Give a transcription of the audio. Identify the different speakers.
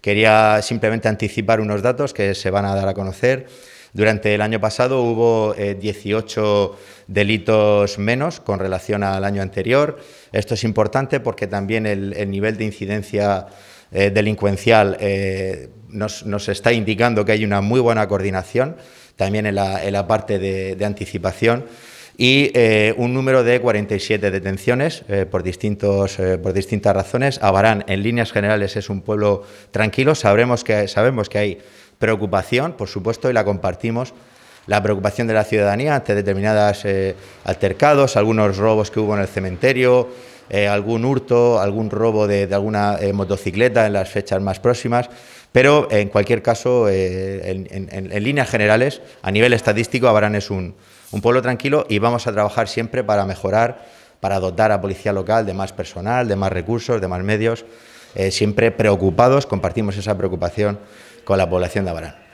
Speaker 1: Quería simplemente anticipar unos datos que se van a dar a conocer. Durante el año pasado hubo 18 eh, delitos menos con relación al año anterior. Esto es importante porque también el, nivel de incidencia eh, delincuencial eh, nos, está indicando que hay una muy buena coordinación también en la, parte de anticipación y eh, un número de 47 detenciones eh, por, distintos, eh, por distintas razones. Abarán, en líneas generales, es un pueblo tranquilo. Sabremos que, sabemos que hay preocupación, por supuesto, y la compartimos. La preocupación de la ciudadanía ante determinados altercados, algunos robos que hubo en el cementerio, eh, algún hurto, algún robo de, alguna eh, motocicleta en las fechas más próximas. Pero en cualquier caso, eh, en, líneas generales, a nivel estadístico, Abarán es un, pueblo tranquilo y vamos a trabajar siempre para mejorar, para dotar a policía local de más personal, de más recursos, de más medios. siempre preocupados, compartimos esa preocupación con la población de Abarán.